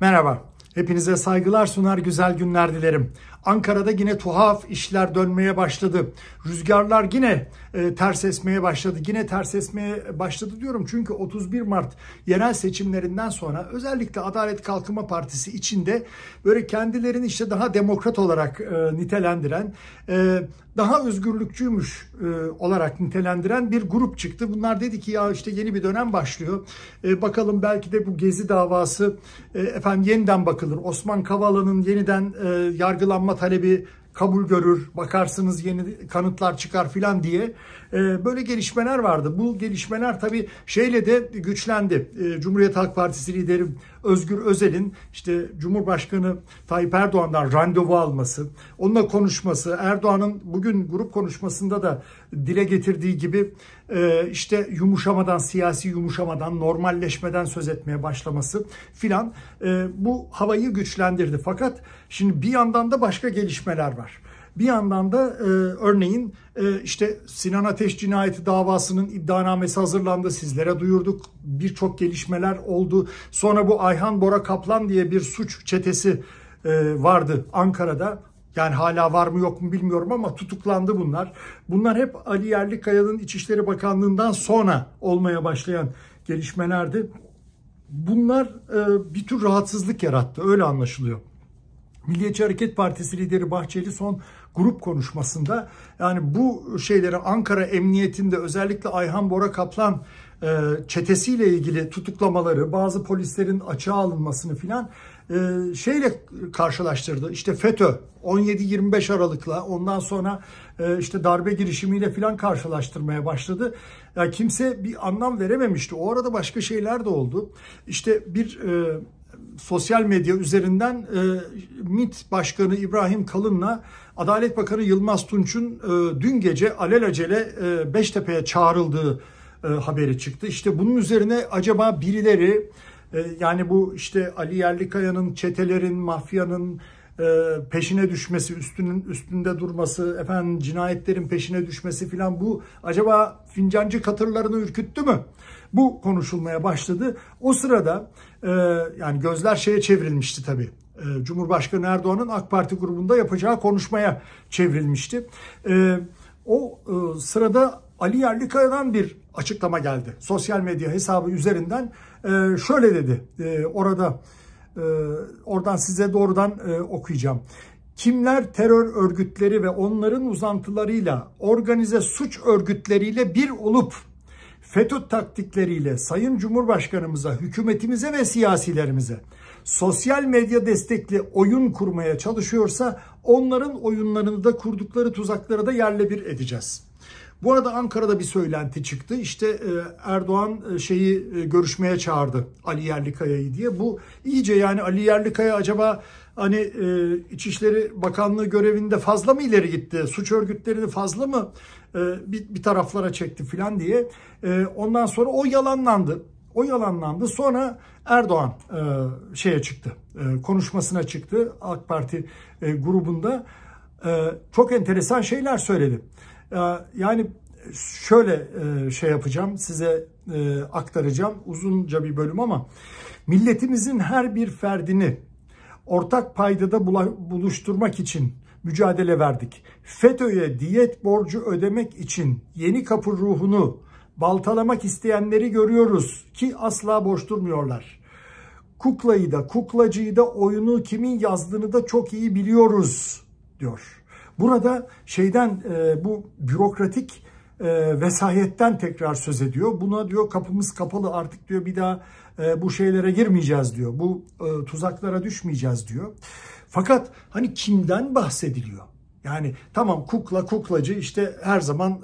Merhaba. Hepinize saygılar sunar güzel günler dilerim. Ankara'da yine tuhaf işler dönmeye başladı. Rüzgarlar yine e, ters esmeye başladı. Yine ters esmeye başladı diyorum. Çünkü 31 Mart yerel seçimlerinden sonra özellikle Adalet Kalkınma Partisi içinde böyle kendilerini işte daha demokrat olarak e, nitelendiren e, daha özgürlükçüymüş e, olarak nitelendiren bir grup çıktı. Bunlar dedi ki ya işte yeni bir dönem başlıyor. E, bakalım belki de bu Gezi davası e, efendim yeniden bakılır. Osman Kavala'nın yeniden e, yargılanma talebi kabul görür, bakarsınız yeni kanıtlar çıkar filan diye e, böyle gelişmeler vardı. Bu gelişmeler tabii şeyle de güçlendi. E, Cumhuriyet Halk Partisi lideri Özgür Özel'in işte Cumhurbaşkanı Tayyip Erdoğan'dan randevu alması, onunla konuşması, Erdoğan'ın bugün grup konuşmasında da dile getirdiği gibi e, işte yumuşamadan, siyasi yumuşamadan, normalleşmeden söz etmeye başlaması filan e, bu havayı güçlendirdi. Fakat şimdi bir yandan da başka gelişmeler var. Bir yandan da e, örneğin e, işte Sinan Ateş cinayeti davasının iddianamesi hazırlandı. Sizlere duyurduk. Birçok gelişmeler oldu. Sonra bu Ayhan Bora Kaplan diye bir suç çetesi e, vardı Ankara'da. Yani hala var mı yok mu bilmiyorum ama tutuklandı bunlar. Bunlar hep Ali Yerlikaya'nın İçişleri Bakanlığı'ndan sonra olmaya başlayan gelişmelerdi. Bunlar e, bir tür rahatsızlık yarattı öyle anlaşılıyor. Milliyetçi Hareket Partisi lideri Bahçeli son grup konuşmasında yani bu şeyleri Ankara Emniyetinde özellikle Ayhan Bora Kaplan e, çetesiyle ilgili tutuklamaları, bazı polislerin açığa alınmasını filan e, şeyle karşılaştırdı. İşte FETÖ 17-25 Aralık'la ondan sonra e, işte darbe girişimiyle filan karşılaştırmaya başladı. Yani kimse bir anlam verememişti. O arada başka şeyler de oldu. İşte bir sosyal medya üzerinden e, MIT Başkanı İbrahim Kalın'la Adalet Bakanı Yılmaz Tunç'un e, dün gece alelacele e, Beştepe'ye çağrıldığı e, haberi çıktı. İşte bunun üzerine acaba birileri e, yani bu işte Ali Yerlikaya'nın çetelerin, mafyanın e, peşine düşmesi, üstünün üstünde durması, efendim cinayetlerin peşine düşmesi filan bu acaba fincancı katırlarını ürküttü mü? Bu konuşulmaya başladı. O sırada e, yani gözler şeye çevrilmişti tabii. E, Cumhurbaşkanı Erdoğan'ın AK Parti grubunda yapacağı konuşmaya çevrilmişti. E, o e, sırada Ali Yerlikaya'dan bir açıklama geldi. Sosyal medya hesabı üzerinden e, şöyle dedi. E, orada e, oradan size doğrudan e, okuyacağım. Kimler terör örgütleri ve onların uzantılarıyla organize suç örgütleriyle bir olup FETÖ taktikleriyle Sayın Cumhurbaşkanımıza, hükümetimize ve siyasilerimize sosyal medya destekli oyun kurmaya çalışıyorsa onların oyunlarını da kurdukları tuzaklara da yerle bir edeceğiz. Bu arada Ankara'da bir söylenti çıktı. İşte e, Erdoğan e, şeyi e, görüşmeye çağırdı Ali Yerlikaya'yı diye. Bu iyice yani Ali Yerlikaya acaba hani İçişleri Bakanlığı görevinde fazla mı ileri gitti? Suç örgütlerini fazla mı bir taraflara çekti falan diye. Ondan sonra o yalanlandı. O yalanlandı. Sonra Erdoğan e, şeye çıktı. E, konuşmasına çıktı AK Parti e, grubunda. E, çok enteresan şeyler söyledi. E, yani şöyle e, şey yapacağım size e, aktaracağım uzunca bir bölüm ama milletimizin her bir ferdini ortak paydada buluşturmak için mücadele verdik. FETÖ'ye diyet borcu ödemek için yeni kapı ruhunu baltalamak isteyenleri görüyoruz ki asla boş durmuyorlar. Kuklayı da kuklacıyı da oyunu kimin yazdığını da çok iyi biliyoruz diyor. Burada şeyden e, bu bürokratik e, vesayetten tekrar söz ediyor. Buna diyor kapımız kapalı artık diyor bir daha e, bu şeylere girmeyeceğiz diyor. Bu e, tuzaklara düşmeyeceğiz diyor. Fakat hani kimden bahsediliyor? Yani tamam kukla kuklacı işte her zaman e,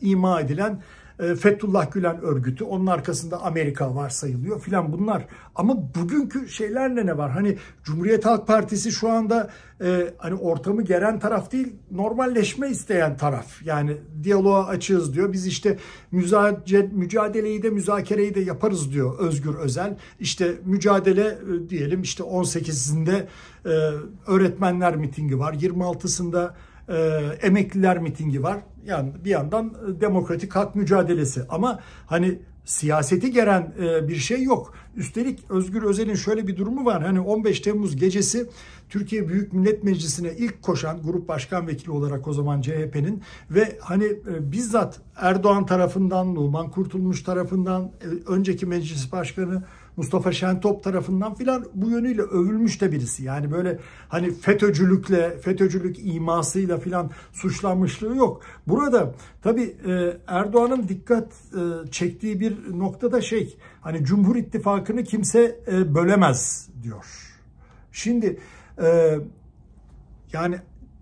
ima edilen e, Fethullah Gülen örgütü. Onun arkasında Amerika var sayılıyor filan bunlar. Ama bugünkü şeylerle ne var? Hani Cumhuriyet Halk Partisi şu anda e, hani ortamı geren taraf değil, normalleşme isteyen taraf. Yani diyaloğa açığız diyor. Biz işte mücadeleyi de müzakereyi de yaparız diyor Özgür Özel. İşte mücadele e, diyelim işte 18'sinde e, öğretmenler mitingi var. 26'sında e, emekliler mitingi var yani bir yandan e, demokratik hak mücadelesi ama hani siyaseti gelen e, bir şey yok. Üstelik Özgür Özel'in şöyle bir durumu var. Hani 15 Temmuz gecesi Türkiye Büyük Millet Meclisi'ne ilk koşan grup başkan vekili olarak o zaman CHP'nin ve hani e, bizzat Erdoğan tarafından, Numan Kurtulmuş tarafından, önceki meclis başkanı Mustafa Şentop tarafından filan bu yönüyle övülmüş de birisi. Yani böyle hani FETÖ'cülükle, FETÖ'cülük imasıyla filan suçlanmışlığı yok. Burada tabii e, Erdoğan'ın dikkat e, çektiği bir noktada şey hani Cumhur İttifakı'nı kimse e, bölemez diyor. Şimdi yani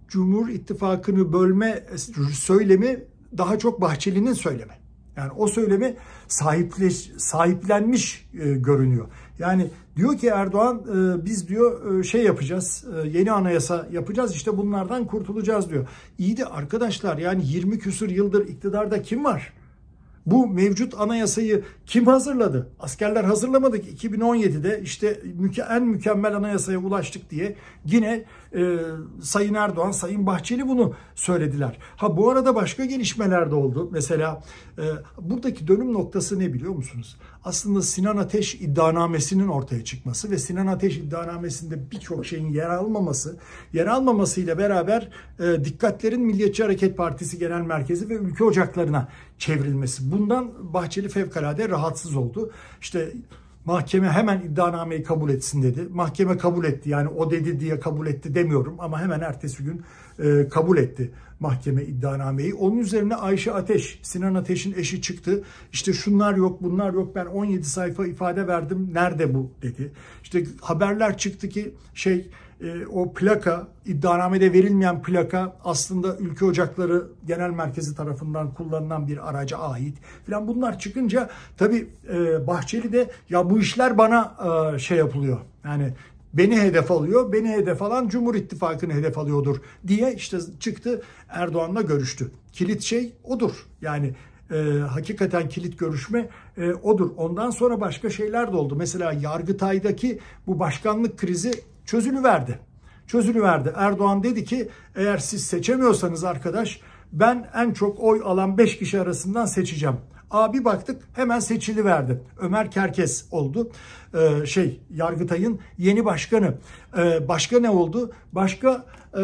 Cumhur İttifakı'nı bölme söylemi daha çok Bahçeli'nin söylemi. Yani o söylemi sahipleş, sahiplenmiş e, görünüyor. Yani diyor ki Erdoğan e, biz diyor e, şey yapacağız e, yeni anayasa yapacağız işte bunlardan kurtulacağız diyor. İyi de arkadaşlar yani 20 küsur yıldır iktidarda kim var? Bu mevcut anayasayı kim hazırladı? Askerler hazırlamadık 2017'de işte müke, en mükemmel anayasaya ulaştık diye yine e, Sayın Erdoğan, Sayın Bahçeli bunu söylediler. Ha bu arada başka gelişmeler de oldu. Mesela e, buradaki dönüm noktası ne biliyor musunuz? Aslında Sinan Ateş iddianamesinin ortaya çıkması ve Sinan Ateş iddianamesinde birçok şeyin yer almaması, yer almamasıyla beraber e, dikkatlerin Milliyetçi Hareket Partisi Genel Merkezi ve ülke ocaklarına çevrilmesi. Bundan Bahçeli fevkalade rahatsız oldu. İşte Mahkeme hemen iddianameyi kabul etsin dedi. Mahkeme kabul etti. Yani o dedi diye kabul etti demiyorum ama hemen ertesi gün e, kabul etti mahkeme iddianameyi. Onun üzerine Ayşe Ateş, Sinan Ateş'in eşi çıktı. İşte şunlar yok, bunlar yok. Ben 17 sayfa ifade verdim. Nerede bu dedi. İşte haberler çıktı ki şey e, o plaka iddianamede verilmeyen plaka aslında Ülke Ocakları Genel Merkezi tarafından kullanılan bir araca ait filan bunlar çıkınca tabi e, Bahçeli de ya bu işler bana e, şey yapılıyor yani beni hedef alıyor, beni hedef alan Cumhur İttifakı'nı hedef alıyordur diye işte çıktı Erdoğan'la görüştü. Kilit şey odur. Yani e, hakikaten kilit görüşme e, odur. Ondan sonra başka şeyler de oldu. Mesela Yargıtay'daki bu başkanlık krizi çözülüverdi. Çözülüverdi. Erdoğan dedi ki eğer siz seçemiyorsanız arkadaş ben en çok oy alan 5 kişi arasından seçeceğim. Aa bir baktık hemen seçili verdi. Ömer Kerkes oldu. Ee, şey Yargıtay'ın yeni başkanı. Ee, başka ne oldu? Başka e,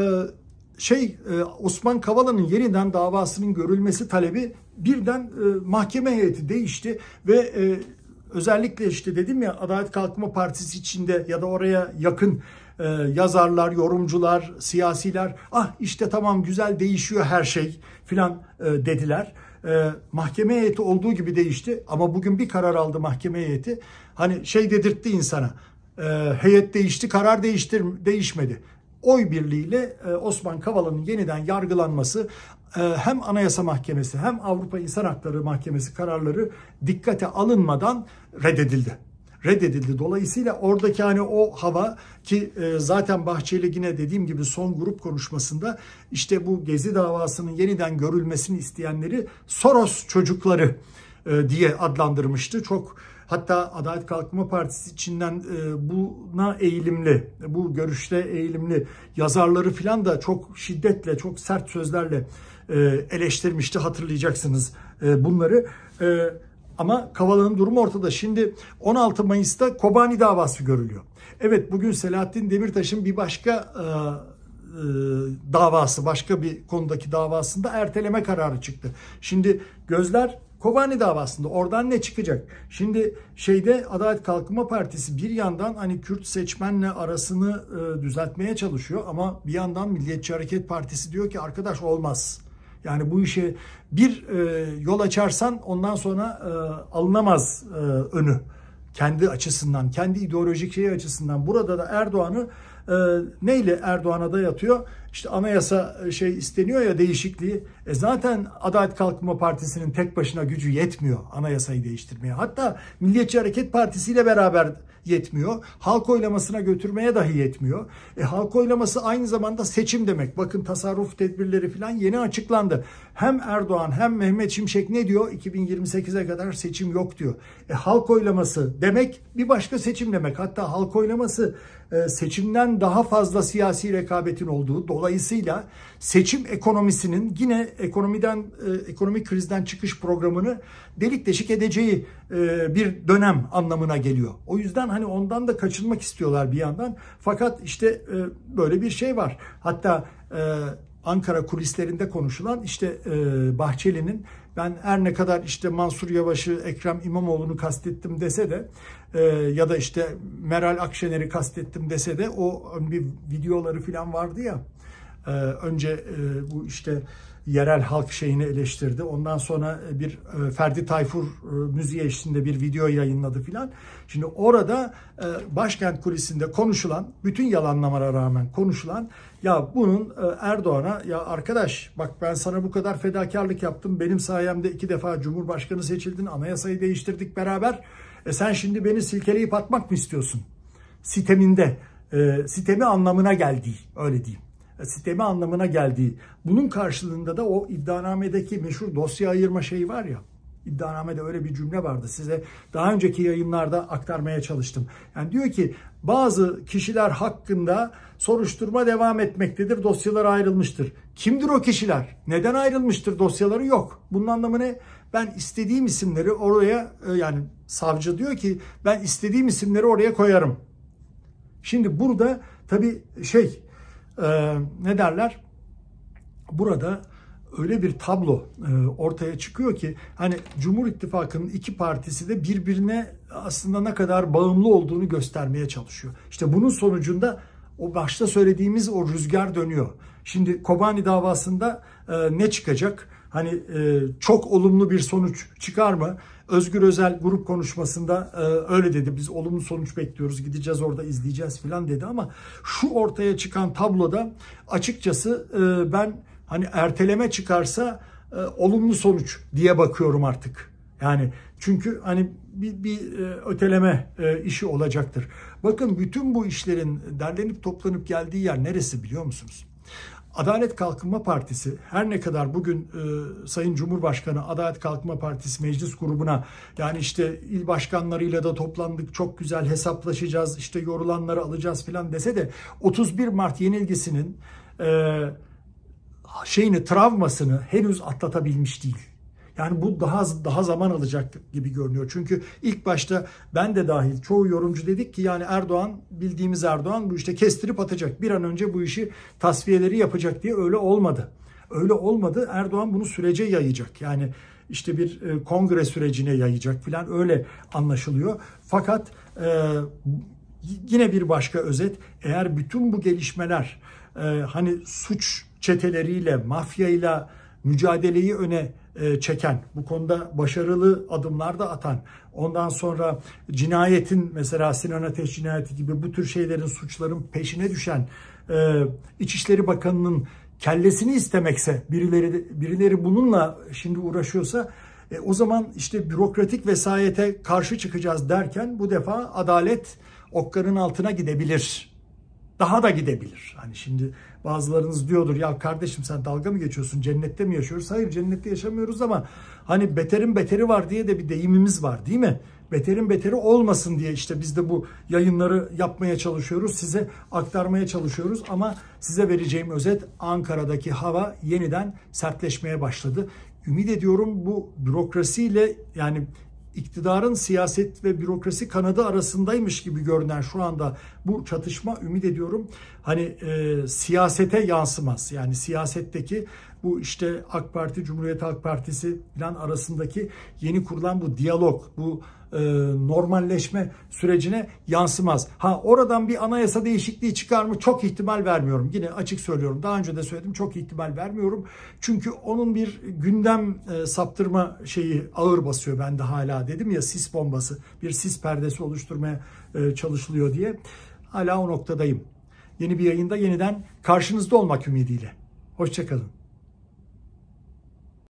şey e, Osman Kavala'nın yeniden davasının görülmesi talebi birden e, mahkeme heyeti değişti ve e, özellikle işte dedim ya Adalet Kalkınma Partisi içinde ya da oraya yakın e, yazarlar, yorumcular, siyasiler ah işte tamam güzel değişiyor her şey filan e, dediler e, mahkeme heyeti olduğu gibi değişti ama bugün bir karar aldı mahkeme heyeti. Hani şey dedirtti insana e, heyet değişti karar değiştir, değişmedi. Oy birliğiyle e, Osman Kavala'nın yeniden yargılanması e, hem Anayasa Mahkemesi hem Avrupa İnsan Hakları Mahkemesi kararları dikkate alınmadan reddedildi reddedildi. Dolayısıyla oradaki hani o hava ki e, zaten Bahçeli yine dediğim gibi son grup konuşmasında işte bu Gezi davasının yeniden görülmesini isteyenleri Soros çocukları e, diye adlandırmıştı. Çok hatta Adalet Kalkınma Partisi içinden e, buna eğilimli, bu görüşte eğilimli yazarları filan da çok şiddetle, çok sert sözlerle eleştirmişti hatırlayacaksınız bunları. Ama Kavala'nın durumu ortada. Şimdi 16 Mayıs'ta Kobani davası görülüyor. Evet bugün Selahattin Demirtaş'ın bir başka e, e, davası, başka bir konudaki davasında erteleme kararı çıktı. Şimdi gözler Kobani davasında oradan ne çıkacak? Şimdi şeyde Adalet Kalkınma Partisi bir yandan hani Kürt seçmenle arasını e, düzeltmeye çalışıyor ama bir yandan Milliyetçi Hareket Partisi diyor ki arkadaş olmaz. Yani bu işe bir e, yol açarsan ondan sonra e, alınamaz e, önü. Kendi açısından, kendi ideolojik şey açısından. Burada da Erdoğan'ı e, neyle Erdoğan'a da yatıyor? işte anayasa e, şey isteniyor ya değişikliği. E zaten Adalet Kalkınma Partisi'nin tek başına gücü yetmiyor anayasayı değiştirmeye. Hatta Milliyetçi Hareket Partisi ile beraber yetmiyor. Halk oylamasına götürmeye dahi yetmiyor. E, halk oylaması aynı zamanda seçim demek. Bakın tasarruf tedbirleri falan yeni açıklandı. Hem Erdoğan hem Mehmet Şimşek ne diyor? 2028'e kadar seçim yok diyor. E, halk oylaması demek bir başka seçim demek. Hatta halk oylaması e, seçimden daha fazla siyasi rekabetin olduğu, dolayısıyla Dolayısıyla seçim ekonomisinin yine ekonomiden e, ekonomik krizden çıkış programını delik deşik edeceği e, bir dönem anlamına geliyor. O yüzden hani ondan da kaçınmak istiyorlar bir yandan. Fakat işte e, böyle bir şey var. Hatta Ankara kulislerinde konuşulan işte Bahçeli'nin ben her ne kadar işte Mansur Yavaş'ı, Ekrem İmamoğlu'nu kastettim dese de e, ya da işte Meral Akşener'i kastettim dese de o hani bir videoları falan vardı ya ee, önce e, bu işte yerel halk şeyini eleştirdi. Ondan sonra e, bir e, Ferdi Tayfur müziği eşliğinde bir video yayınladı filan. Şimdi orada başkent kulisinde konuşulan, bütün yalanlamara rağmen konuşulan ya bunun Erdoğan'a ya arkadaş bak ben sana bu kadar fedakarlık yaptım. Benim sayemde iki defa Cumhurbaşkanı seçildin. Anayasayı değiştirdik beraber. E sen şimdi beni silkeleyip atmak mı istiyorsun? Siteminde. E, sitemi anlamına geldi, öyle diyeyim sistemi anlamına geldiği. Bunun karşılığında da o iddianamedeki meşhur dosya ayırma şeyi var ya. İddianamede öyle bir cümle vardı. Size daha önceki yayınlarda aktarmaya çalıştım. Yani diyor ki bazı kişiler hakkında soruşturma devam etmektedir. Dosyalar ayrılmıştır. Kimdir o kişiler? Neden ayrılmıştır? Dosyaları yok. Bunun anlamı ne? Ben istediğim isimleri oraya e, yani savcı diyor ki ben istediğim isimleri oraya koyarım. Şimdi burada tabii şey e, ne derler? Burada öyle bir tablo e, ortaya çıkıyor ki hani Cumhur İttifakı'nın iki partisi de birbirine aslında ne kadar bağımlı olduğunu göstermeye çalışıyor. İşte bunun sonucunda o başta söylediğimiz o rüzgar dönüyor. Şimdi Kobani davasında e, ne çıkacak? Hani e, çok olumlu bir sonuç çıkar mı? Özgür Özel grup konuşmasında e, öyle dedi. Biz olumlu sonuç bekliyoruz. Gideceğiz orada izleyeceğiz filan dedi ama şu ortaya çıkan tabloda açıkçası e, ben hani erteleme çıkarsa e, olumlu sonuç diye bakıyorum artık. Yani çünkü hani bir, bir e, öteleme e, işi olacaktır. Bakın bütün bu işlerin derlenip toplanıp geldiği yer neresi biliyor musunuz? Adalet Kalkınma Partisi her ne kadar bugün e, Sayın Cumhurbaşkanı Adalet Kalkınma Partisi meclis grubuna yani işte il başkanlarıyla da toplandık çok güzel hesaplaşacağız işte yorulanları alacağız filan dese de 31 Mart yenilgisinin e, şeyini travmasını henüz atlatabilmiş değil. Yani bu daha daha zaman alacak gibi görünüyor. Çünkü ilk başta ben de dahil çoğu yorumcu dedik ki yani Erdoğan bildiğimiz Erdoğan bu işte kestirip atacak. Bir an önce bu işi tasfiyeleri yapacak diye öyle olmadı. Öyle olmadı. Erdoğan bunu sürece yayacak. Yani işte bir e, kongre sürecine yayacak falan öyle anlaşılıyor. Fakat e, yine bir başka özet eğer bütün bu gelişmeler e, hani suç çeteleriyle, mafyayla mücadeleyi öne e, çeken, bu konuda başarılı adımlar da atan, ondan sonra cinayetin mesela Sinan Ateş cinayeti gibi bu tür şeylerin, suçların peşine düşen e, İçişleri Bakanı'nın kellesini istemekse birileri birileri bununla şimdi uğraşıyorsa e, o zaman işte bürokratik vesayete karşı çıkacağız derken bu defa adalet okların altına gidebilir daha da gidebilir. Hani şimdi bazılarınız diyordur ya kardeşim sen dalga mı geçiyorsun cennette mi yaşıyoruz? Hayır cennette yaşamıyoruz ama hani beterin beteri var diye de bir deyimimiz var değil mi? Beterin beteri olmasın diye işte biz de bu yayınları yapmaya çalışıyoruz. Size aktarmaya çalışıyoruz ama size vereceğim özet Ankara'daki hava yeniden sertleşmeye başladı. Ümit ediyorum bu bürokrasiyle yani iktidarın siyaset ve bürokrasi kanadı arasındaymış gibi görünen şu anda bu çatışma ümit ediyorum hani e, siyasete yansımaz. Yani siyasetteki bu işte AK Parti, Cumhuriyet Halk Partisi filan arasındaki yeni kurulan bu diyalog, bu e, normalleşme sürecine yansımaz. Ha oradan bir anayasa değişikliği çıkar mı? Çok ihtimal vermiyorum. Yine açık söylüyorum. Daha önce de söyledim. Çok ihtimal vermiyorum. Çünkü onun bir gündem e, saptırma şeyi ağır basıyor bende hala. Dedim ya sis bombası, bir sis perdesi oluşturmaya e, çalışılıyor diye. Hala o noktadayım. Yeni bir yayında yeniden karşınızda olmak ümidiyle. Hoşçakalın.